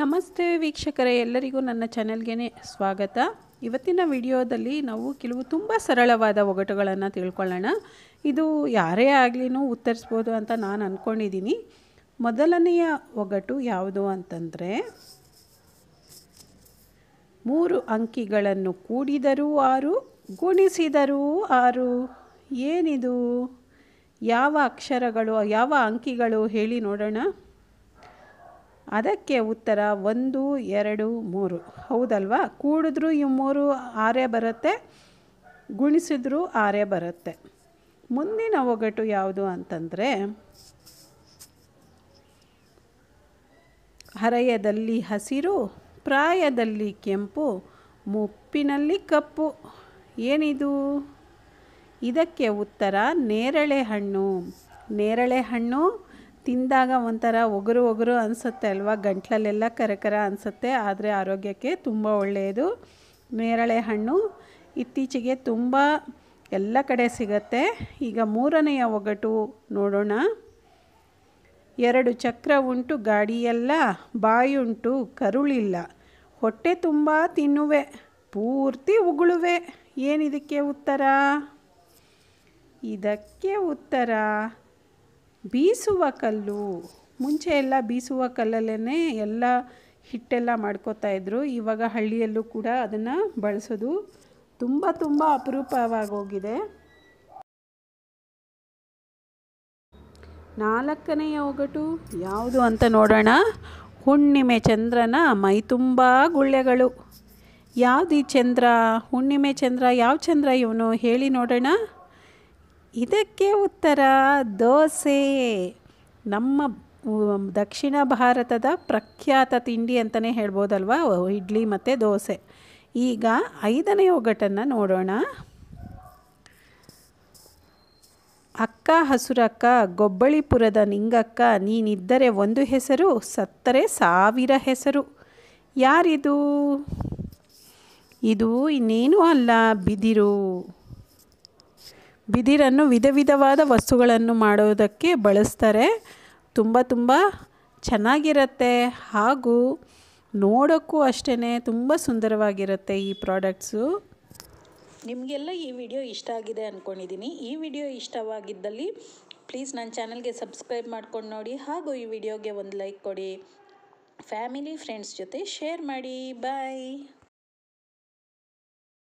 ನಮಸ್ತೆ ವೀಕ್ಷಕರೇ ಎಲ್ಲರಿಗೂ ನನ್ನ ಚಾನೆಲ್ಗೆ ಸ್ವಾಗತ ಇವತ್ತಿನ ವಿಡಿಯೋದಲ್ಲಿ ನಾವು ಕೆಲವು ತುಂಬ ಸರಳವಾದ ಒಗಟುಗಳನ್ನು ತಿಳ್ಕೊಳ್ಳೋಣ ಇದು ಯಾರೇ ಆಗಲಿನೂ ಉತ್ತರಿಸ್ಬೋದು ಅಂತ ನಾನು ಅಂದ್ಕೊಂಡಿದ್ದೀನಿ ಮೊದಲನೆಯ ಒಗಟು ಯಾವುದು ಅಂತಂದರೆ ಮೂರು ಅಂಕಿಗಳನ್ನು ಕೂಡಿದರೂ ಆರು ಗುಣಿಸಿದರೂ ಆರು ಏನಿದು ಯಾವ ಅಕ್ಷರಗಳು ಯಾವ ಅಂಕಿಗಳು ಹೇಳಿ ನೋಡೋಣ ಅದಕ್ಕೆ ಉತ್ತರ ಒಂದು ಎರಡು ಮೂರು ಹೌದಲ್ವಾ ಕೂಡಿದ್ರೂ ಈ ಮೂರು ಆರೇ ಬರುತ್ತೆ ಗುಣಿಸಿದ್ರೂ ಆರೇ ಬರುತ್ತೆ ಮುಂದಿನ ಒಗಟು ಯಾವುದು ಅಂತಂದರೆ ಹರೆಯದಲ್ಲಿ ಹಸಿರು ಪ್ರಾಯದಲ್ಲಿ ಕೆಂಪು ಮುಪ್ಪಿನಲ್ಲಿ ಕಪ್ಪು ಏನಿದು ಇದಕ್ಕೆ ಉತ್ತರ ನೇರಳೆ ಹಣ್ಣು ನೇರಳೆ ಹಣ್ಣು ತಿಂದಾಗ ಒಂಥರ ಒಗರು ಒಗರು ಅನಿಸುತ್ತೆ ಅಲ್ವಾ ಗಂಟ್ಲಲ್ಲೆಲ್ಲ ಕರಕರ ಅನಿಸುತ್ತೆ ಆದರೆ ಆರೋಗ್ಯಕ್ಕೆ ತುಂಬ ಒಳ್ಳೆಯದು ನೇರಳೆ ಹಣ್ಣು ಇತ್ತೀಚೆಗೆ ತುಂಬ ಎಲ್ಲ ಕಡೆ ಸಿಗತ್ತೆ ಈಗ ಮೂರನೆಯ ಒಗಟು ನೋಡೋಣ ಎರಡು ಚಕ್ರ ಉಂಟು ಗಾಡಿಯೆಲ್ಲ ಬಾಯುಂಟು ಕರುಳಿಲ್ಲ ಹೊಟ್ಟೆ ತುಂಬ ತಿನ್ನುವೆ ಪೂರ್ತಿ ಉಗುಳುವೆ ಏನಿದಕ್ಕೆ ಉತ್ತರ ಇದಕ್ಕೆ ಉತ್ತರ ಬೀಸುವ ಕಲ್ಲು ಮುಂಚೆ ಎಲ್ಲ ಬೀಸುವ ಕಲ್ಲಲ್ಲೇ ಎಲ್ಲ ಹಿಟ್ಟೆಲ್ಲ ಮಾಡ್ಕೋತಾ ಇದ್ದರು ಇವಾಗ ಹಳ್ಳಿಯಲ್ಲೂ ಕೂಡ ಅದನ್ನು ಬಳಸೋದು ತುಂಬ ತುಂಬ ಅಪರೂಪವಾಗೋಗಿದೆ ನಾಲ್ಕನೆಯ ಒಗಟು ಯಾವುದು ಅಂತ ನೋಡೋಣ ಹುಣ್ಣಿಮೆ ಚಂದ್ರನ ಮೈ ತುಂಬ ಗುಳ್ಳೆಗಳು ಯಾವುದು ಈ ಚಂದ್ರ ಹುಣ್ಣಿಮೆ ಚಂದ್ರ ಯಾವ ಚಂದ್ರ ಇವನು ಹೇಳಿ ನೋಡೋಣ ಇದಕ್ಕೆ ಉತ್ತರ ದೋಸೆ ನಮ್ಮ ದಕ್ಷಿಣ ಭಾರತದ ಪ್ರಖ್ಯಾತ ತಿಂಡಿ ಅಂತಲೇ ಹೇಳ್ಬೋದಲ್ವಾ ಇಡ್ಲಿ ಮತ್ತು ದೋಸೆ ಈಗ ಐದನೇ ಒಗ್ಗಟ್ಟನ್ನು ನೋಡೋಣ ಅಕ್ಕ ಹಸುರಕ್ಕ ಗೊಬ್ಬಳಿಪುರದ ನಿಂಗಕ್ಕ ನೀನಿದ್ದರೆ ಒಂದು ಹೆಸರು ಸತ್ತರೆ ಸಾವಿರ ಹೆಸರು ಯಾರಿದು ಇದು ಇನ್ನೇನೂ ಅಲ್ಲ ಬಿದಿರು ಬಿದಿರನ್ನು ವಿಧ ವಿಧವಾದ ವಸ್ತುಗಳನ್ನು ಮಾಡೋದಕ್ಕೆ ಬಳಸ್ತಾರೆ ತುಂಬ ತುಂಬ ಚೆನ್ನಾಗಿರುತ್ತೆ ಹಾಗೂ ನೋಡೋಕ್ಕೂ ಅಷ್ಟೇ ತುಂಬ ಸುಂದರವಾಗಿರುತ್ತೆ ಈ ಪ್ರಾಡಕ್ಟ್ಸು ನಿಮಗೆಲ್ಲ ಈ ವಿಡಿಯೋ ಇಷ್ಟ ಆಗಿದೆ ಅಂದ್ಕೊಂಡಿದ್ದೀನಿ ಈ ವಿಡಿಯೋ ಇಷ್ಟವಾಗಿದ್ದಲ್ಲಿ ಪ್ಲೀಸ್ ನನ್ನ ಚಾನಲ್ಗೆ ಸಬ್ಸ್ಕ್ರೈಬ್ ಮಾಡ್ಕೊಂಡು ನೋಡಿ ಹಾಗೂ ಈ ವಿಡಿಯೋಗೆ ಒಂದು ಲೈಕ್ ಕೊಡಿ ಫ್ಯಾಮಿಲಿ ಫ್ರೆಂಡ್ಸ್ ಜೊತೆ ಶೇರ್ ಮಾಡಿ ಬಾಯ್